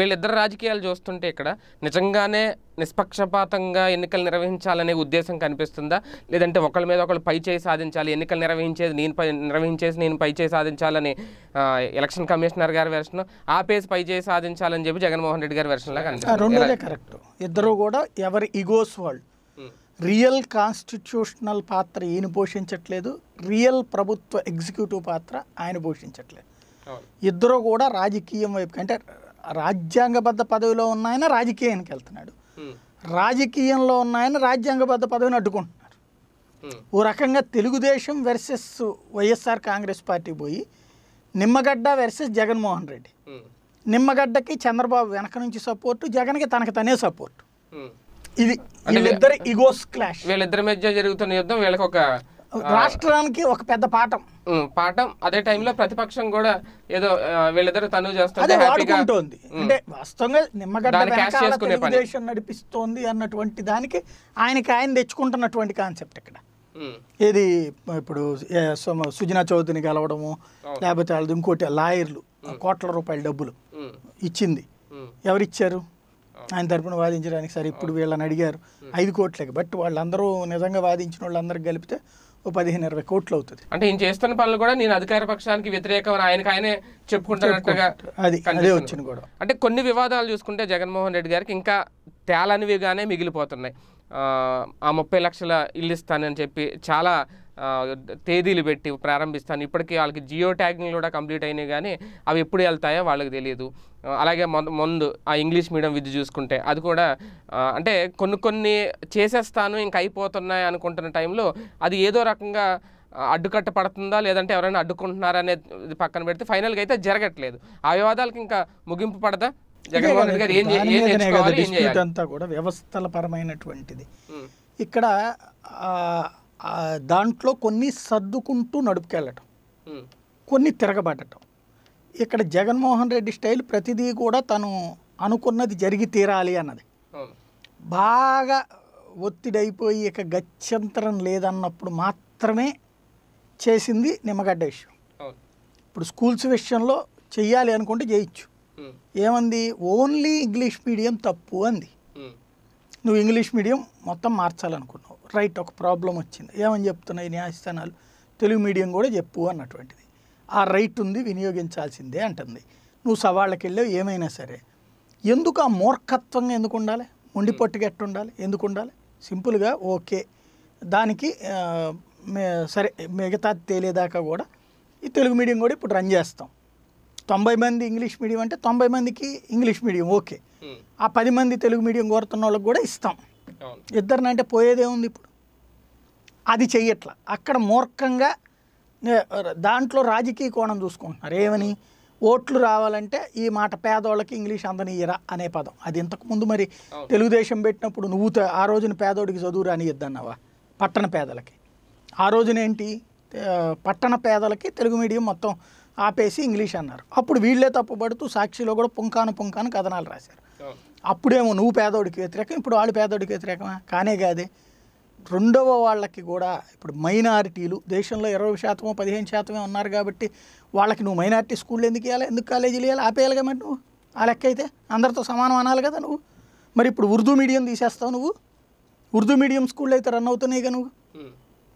వీళ్ళిద్దరు రాజకీయాలు చూస్తుంటే ఇక్కడ నిజంగానే నిష్పక్షపాతంగా ఎన్నికలు నిర్వహించాలనే ఉద్దేశం కనిపిస్తుందా లేదంటే ఒకళ్ళ మీద ఒకళ్ళు పై చేయి సాధించాలి ఎన్నికలు నిర్వహించేది నేను పై నిర్వహించేసి నేను పై చేయి సాధించాలని ఎలక్షన్ కమిషనర్ గారి వెర్షన్ ఆపేసి పై చేయి సాధించాలని చెప్పి జగన్మోహన్ రెడ్డి గారి వెర్షన్లా కనిపిస్తుంది కరెక్ట్ ఇద్దరు కూడా ఎవరి ఇగోస్ వాళ్ళు రియల్ కాన్స్టిట్యూషనల్ పాత్ర ఈయన పోషించట్లేదు రియల్ ప్రభుత్వ ఎగ్జిక్యూటివ్ పాత్ర ఆయన పోషించట్లేదు ఇద్దరు కూడా రాజకీయం వైపు అంటే రాజ్యాంగబద్ధ పదవిలో ఉన్న ఆయన రాజకీయానికి వెళ్తున్నాడు రాజకీయంలో ఉన్న ఆయన రాజ్యాంగబద్ధ పదవిని అడ్డుకుంటున్నారు ఓ రకంగా Telugu Desam versus YSR Congress party పోయి నిమ్మగడ్డ వెర్సెస్ జగన్మోహన్ రెడ్డి నిమ్మగడ్డకి చంద్రబాబు వెనక నుంచి సపోర్ట్ జగన్కి తనకి తనే సపోర్ట్ ఇది వీళ్ళిద్దరు ఇగోస్ క్లాష్ వీళ్ళిద్దరి మధ్య జరుగుతున్న యుద్ధం వీళ్ళకి ఒక రాష్ట్రానికి ఒక పెద్ద పాఠం పాఠం అదే టైంలో ప్రతిపక్షం కూడా ఏదో వీళ్ళిద్దరు తను చేస్తుంది అంటే వాస్తవంగా నిమ్మగడ్డ నడిపిస్తోంది అన్నటువంటి దానికి ఆయనకి ఆయన తెచ్చుకుంటున్నటువంటి కాన్సెప్ట్ ఇక్కడ ఏది ఇప్పుడు సుజనా చౌదరిని గెలవడము లేకపోతే వాళ్ళది ఇంకోటి లాయర్లు కోట్ల రూపాయల డబ్బులు ఇచ్చింది ఎవరిచ్చారు ఆయన తరపున వాదించడానికి సరే ఇప్పుడు వీళ్ళని అడిగారు ఐదు కోట్లకి బట్ వాళ్ళందరూ నిజంగా వాదించిన వాళ్ళందరికి కలిపితే ఓ పదిహేను ఇరవై కోట్లు అవుతుంది అంటే ఈయన చేస్తున్న పనులు కూడా నేను అధికార పక్షానికి వ్యతిరేకం ఆయనకు ఆయనే చెప్పుకుంటున్నట్టుగా అది అదే వచ్చింది కూడా అంటే కొన్ని వివాదాలు చూసుకుంటే జగన్మోహన్ రెడ్డి గారికి ఇంకా తేలనివిగానే మిగిలిపోతున్నాయి ఆ ముప్పై లక్షల ఇల్లు ఇస్తానని చెప్పి చాలా తేదీలు పెట్టి ప్రారంభిస్తాను ఇప్పటికీ వాళ్ళకి జియో ట్యాగింగ్ కూడా కంప్లీట్ అయినాయి కానీ అవి ఎప్పుడు వెళ్తాయో వాళ్ళకి తెలియదు అలాగే ముందు ఆ ఇంగ్లీష్ మీడియం విద్య చూసుకుంటే అది కూడా అంటే కొన్ని కొన్ని చేసేస్తాను ఇంక అయిపోతున్నాయి అనుకుంటున్న టైంలో అది ఏదో రకంగా అడ్డుకట్ట పడుతుందా లేదంటే ఎవరైనా అడ్డుకుంటున్నారా అనేది పక్కన పెడితే ఫైనల్గా అయితే జరగట్లేదు ఆ వివాదాలకు ఇంకా ముగింపు పడదా జగన్మోహన్ రెడ్డి గారు ఏం వ్యవస్థల పరమైనటువంటిది ఇక్కడ దాంట్లో కొన్ని సర్దుకుంటూ నడుపుకెళ్ళటం కొన్ని తిరగబడటం ఇక్కడ జగన్మోహన్ రెడ్డి స్టైల్ ప్రతిదీ కూడా తను అనుకున్నది జరిగి తీరాలి అన్నది బాగా ఒత్తిడైపోయి ఇక గత్యంతరం లేదన్నప్పుడు మాత్రమే చేసింది నిమ్మగడ్డ విషయం ఇప్పుడు స్కూల్స్ విషయంలో చెయ్యాలి అనుకుంటే చేయొచ్చు ఏమంది ఓన్లీ ఇంగ్లీష్ మీడియం తప్పు అంది నువ్వు ఇంగ్లీష్ మీడియం మొత్తం మార్చాలనుకున్నావు రైట్ ఒక ప్రాబ్లం వచ్చింది ఏమని చెప్తున్నాయి న్యాయస్థానాలు తెలుగు మీడియం కూడా చెప్పు అన్నటువంటిది ఆ రైట్ ఉంది వినియోగించాల్సిందే అంటుంది నువ్వు సవాళ్ళకి వెళ్ళావు ఏమైనా సరే ఎందుకు ఆ మూర్ఖత్వంగా ఎందుకు ఉండాలి ఉండి పట్టుకెట్టు ఉండాలి ఎందుకు ఉండాలి సింపుల్గా ఓకే దానికి సరే మిగతా తేలేదాకా కూడా ఈ తెలుగు మీడియం కూడా ఇప్పుడు రన్ చేస్తాం తొంభై మంది ఇంగ్లీష్ మీడియం అంటే తొంభై మందికి ఇంగ్లీష్ మీడియం ఓకే ఆ పది మంది తెలుగు మీడియం కోరుతున్న వాళ్ళకి కూడా ఇస్తాం ఇద్దరినంటే పోయేదే ఉంది ఇప్పుడు అది చెయ్యట్ల అక్కడ మూర్ఖంగా దాంట్లో రాజకీయ కోణం చూసుకుంటున్నారు ఏమని ఓట్లు రావాలంటే ఈ మాట పేదోళ్ళకి ఇంగ్లీష్ అందనీయరా అనే పదం అది ఇంతకుముందు మరి తెలుగుదేశం పెట్టినప్పుడు నువ్వు ఆ రోజున పేదోడికి చదువు రానియద్దన్నావా పట్టణ పేదలకి ఆ రోజునేంటి పట్టణ పేదలకి తెలుగు మీడియం మొత్తం ఆపేసి ఇంగ్లీష్ అన్నారు అప్పుడు వీళ్ళే తప్పుపడుతూ సాక్షిలో కూడా పుంకాను పుంకాను కథనాలు రాశారు అప్పుడేమో నువ్వు పేదోడికి వ్యతిరేకం ఇప్పుడు వాళ్ళు పేదోడికి వ్యతిరేకమా కానే కాదే రెండవ వాళ్ళకి కూడా ఇప్పుడు మైనారిటీలు దేశంలో ఇరవై శాతమో పదిహేను శాతమే ఉన్నారు కాబట్టి వాళ్ళకి నువ్వు మైనారిటీ స్కూళ్ళు ఎందుకు ఇవ్వాలి ఎందుకు కాలేజీలు ఇవ్వాలి ఆపేయాలి కాబట్టి నువ్వు ఆ లెక్క అయితే అందరితో సమానం అనాలి కదా నువ్వు మరి ఇప్పుడు ఉర్దూ మీడియం తీసేస్తావు నువ్వు ఉర్దూ మీడియం స్కూళ్ళు అయితే రన్ అవుతున్నాయి కదా నువ్వు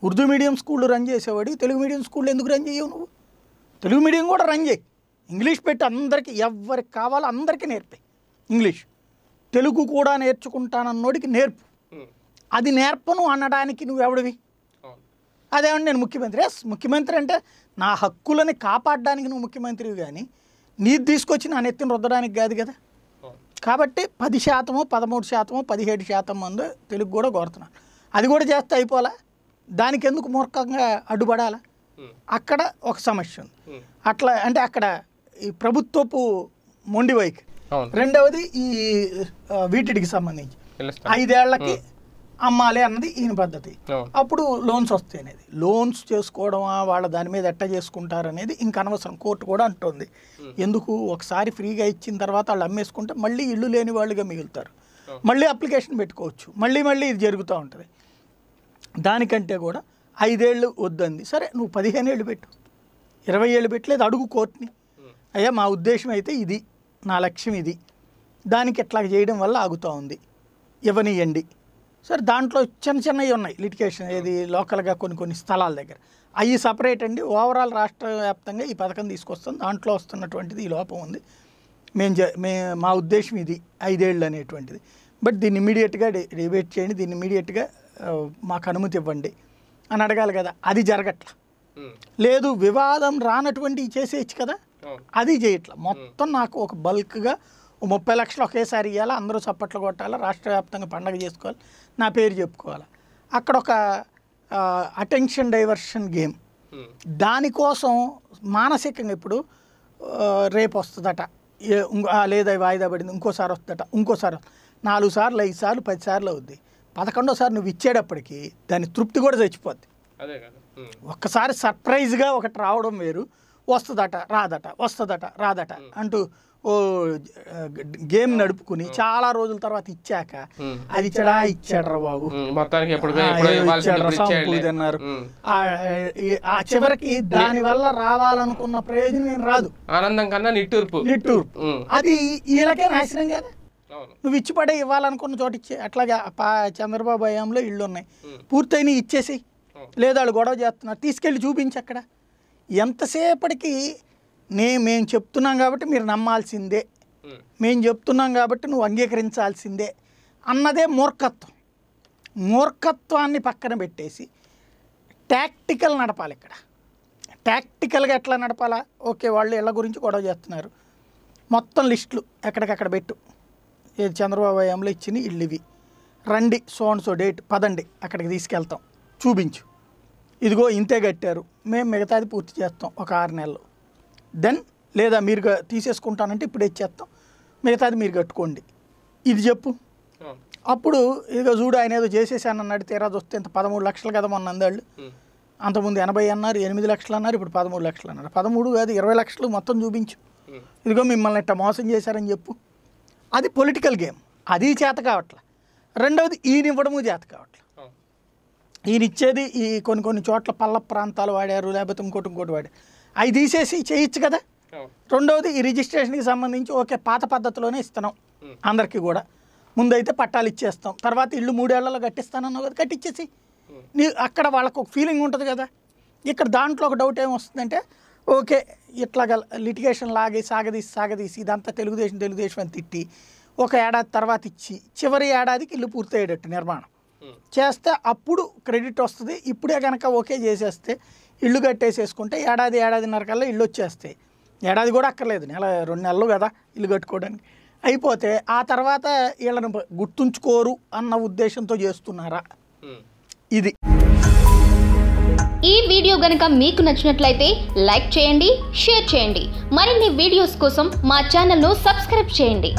ఉర్దూ మీడియం స్కూళ్ళు రన్ చేసేవాడు తెలుగు మీడియం స్కూళ్ళు ఎందుకు రన్ చేయవు నువ్వు తెలుగు మీడియం కూడా రన్ చేయి ఇంగ్లీష్ పెట్టి అందరికీ ఎవరికి కావాలో అందరికీ నేర్పాయి ఇంగ్లీష్ తెలుగు కూడా నేర్చుకుంటానన్నోడికి నేర్పు అది నేర్పను అనడానికి నువ్వెవడివి అదేమండి నేను ముఖ్యమంత్రి ఎస్ ముఖ్యమంత్రి అంటే నా హక్కులని కాపాడడానికి నువ్వు ముఖ్యమంత్రివి కానీ నీది తీసుకొచ్చి నా నెత్తిని రుద్దడానికి కాదు కదా కాబట్టి పది శాతము పదమూడు శాతము పదిహేడు శాతం మందు తెలుగు కూడా కోరుతున్నాను అది కూడా చేస్తే అయిపోలే దానికి ఎందుకు మూర్ఖంగా అడ్డుపడాలా అక్కడ ఒక సమస్య ఉంది అట్లా అంటే అక్కడ ఈ ప్రభుత్వపు మొండివైఖరి రెండవది ఈ వీటికి సంబంధించి ఐదేళ్లకి అమ్మాలి అన్నది ఈయన పద్ధతి అప్పుడు లోన్స్ వస్తాయి అనేది లోన్స్ చేసుకోవడం వాళ్ళ దాని మీద ఎట్ట చేసుకుంటారు అనేది ఇంక అనవసరం కోర్టు కూడా అంటుంది ఎందుకు ఒకసారి ఫ్రీగా ఇచ్చిన తర్వాత వాళ్ళు అమ్మేసుకుంటే మళ్ళీ ఇల్లు లేని వాళ్ళుగా మిగులుతారు మళ్ళీ అప్లికేషన్ పెట్టుకోవచ్చు మళ్ళీ మళ్ళీ ఇది జరుగుతూ ఉంటుంది దానికంటే కూడా ఐదేళ్ళు వద్దంది సరే నువ్వు పదిహేను ఏళ్ళు పెట్టు ఇరవై ఏళ్ళు పెట్టలేదు అడుగు కోర్టుని అయ్యా మా ఉద్దేశం అయితే ఇది నా లక్ష్యం ఇది దానికి ఇట్లా చేయడం వల్ల ఆగుతూ ఉంది ఇవ్వనియండి సరే దాంట్లో చిన్న చిన్నవి ఉన్నాయి లిటికేషన్ ఏది లోకల్గా కొన్ని కొన్ని స్థలాల దగ్గర అవి సపరేట్ అండి ఓవరాల్ రాష్ట్ర వ్యాప్తంగా ఈ పథకం తీసుకొస్తాం దాంట్లో వస్తున్నటువంటిది ఈ లోపం ఉంది మేము మే మా ఉద్దేశం ఇది ఐదేళ్ళు అనేటువంటిది బట్ దీన్ని ఇమీడియట్గా డిబేట్ చేయండి దీన్ని ఇమీడియట్గా మాకు అనుమతి ఇవ్వండి అని అడగాలి కదా అది జరగట్లా లేదు వివాదం రానటువంటి చేసేయచ్చు కదా అది చేయట్లా మొత్తం నాకు ఒక బల్క్గా ముప్పై లక్షలు ఒకేసారి ఇవ్వాలి అందరూ చప్పట్లు కొట్టాలి రాష్ట్ర వ్యాప్తంగా పండగ చేసుకోవాలి నా పేరు చెప్పుకోవాలి అక్కడ ఒక అటెన్షన్ డైవర్షన్ గేమ్ దానికోసం మానసికంగా ఇప్పుడు రేపు వస్తుందట లేదా వాయిదా పడింది ఇంకోసారి వస్తుందట ఇంకోసారి నాలుగు సార్లు ఐదు సార్లు పది సార్లు అవుద్ది పదకొండోసారి నువ్వు ఇచ్చేటప్పటికి దాని తృప్తి కూడా చచ్చిపోద్ది ఒక్కసారి సర్ప్రైజ్గా ఒకటి రావడం వేరు వస్తుందట రాదట వస్తుందట రాదట అంటూ ఓ గేమ్ నడుపుకుని చాలా రోజుల తర్వాత ఇచ్చాక అది ఇచ్చడా ఇచ్చాడరా బాబు అన్నారు ఆ చివరికి దాని వల్ల రావాలనుకున్న ప్రయోజనం ఏం రాదు ఆనందం కన్నా నిట్టూర్పు నిట్టూర్పు అది వీళ్ళకే నాశనం కదా నువ్వు ఇచ్చి పడే ఇవ్వాలనుకున్న చోటు ఇచ్చే అట్లాగే చంద్రబాబు హయాంలో ఇళ్ళు ఉన్నాయి పూర్తయినా ఇచ్చేసి లేదా వాళ్ళు గొడవ చేస్తున్నారు తీసుకెళ్లి చూపించి అక్కడ ఎంతసేపటికి నే మేము చెప్తున్నాం కాబట్టి మీరు నమ్మాల్సిందే మేము చెప్తున్నాం కాబట్టి నువ్వు అంగీకరించాల్సిందే అన్నదే మూర్ఖత్వం మూర్ఖత్వాన్ని పక్కన పెట్టేసి టాక్టికల్ నడపాలి ఇక్కడ టాక్టికల్గా ఎట్లా నడపాలా ఓకే వాళ్ళు ఇళ్ళ గురించి గొడవ చేస్తున్నారు మొత్తం లిస్టులు ఎక్కడికక్కడ పెట్టు ఏది చంద్రబాబు హయాంలో ఇచ్చిన ఇల్లు ఇవి రండి సోన్ సో డేట్ పదండి అక్కడికి తీసుకెళ్తాం చూపించు ఇదిగో ఇంతే కట్టారు మేము మిగతాది పూర్తి చేస్తాం ఒక ఆరు నెలలు దెన్ లేదా మీరు తీసేసుకుంటానంటే ఇప్పుడు ఇచ్చేస్తాం మిగతాది మీరు కట్టుకోండి ఇది చెప్పు అప్పుడు ఇదిగో చూడు ఆయన ఏదో చేసేసానన్నాడు తీరా చూస్తే ఇంత పదమూడు లక్షలు కదా మొన్న అందాళ్ళు అంతకుముందు ఎనభై అన్నారు ఎనిమిది లక్షలు అన్నారు ఇప్పుడు పదమూడు లక్షలు అన్నారు పదమూడు కాదు ఇరవై లక్షలు మొత్తం చూపించు ఇదిగో మిమ్మల్ని ఇట్ట మోసం చేశారని చెప్పు అది పొలిటికల్ గేమ్ అది చేత కావట్లే రెండవది ఈయనివ్వడము చేత కావట్లే ఈయన ఇచ్చేది ఈ కొన్ని కొన్ని చోట్ల పల్ల ప్రాంతాలు వాడారు లేకపోతే ఇంకోటి ఇంకోటి వాడారు అవి తీసేసి చేయొచ్చు కదా రెండవది ఈ రిజిస్ట్రేషన్కి సంబంధించి ఓకే పాత పద్ధతిలోనే ఇస్తున్నాం అందరికీ కూడా ముందైతే పట్టాలు ఇచ్చేస్తాం తర్వాత ఇల్లు మూడేళ్లలో కట్టిస్తానన్నావు కదా కట్టించేసి నీ అక్కడ వాళ్ళకు ఒక ఫీలింగ్ ఉంటుంది కదా ఇక్కడ దాంట్లో ఒక డౌట్ ఏమొస్తుందంటే ఓకే ఇట్లాగ లిటిగేషన్ లాగి సాగదీసి సాగదీసి ఇదంతా తెలుగుదేశం తెలుగుదేశం అని తిట్టి ఒక ఏడాది తర్వాత ఇచ్చి చివరి ఏడాదికి ఇల్లు పూర్తయ్యేటట్టు నిర్మాణం చేస్తే అప్పుడు క్రెడిట్ వస్తుంది ఇప్పుడే కనుక ఓకే చేసేస్తే ఇల్లు కట్టేసేసుకుంటే ఏడాది ఏడాదిన్నర కల్లా ఇల్లు వచ్చేస్తాయి ఏడాది కూడా అక్కర్లేదు నెల రెండు నెలలు కదా ఇల్లు కట్టుకోవడానికి అయిపోతే ఆ తర్వాత వీళ్ళని గుర్తుంచుకోరు అన్న ఉద్దేశంతో చేస్తున్నారా ఇది ఈ వీడియో గనక మీకు నచ్చినట్లయితే లైక్ చేయండి షేర్ చేయండి మరిన్ని వీడియోస్ కోసం మా ఛానల్ను సబ్స్క్రైబ్ చేయండి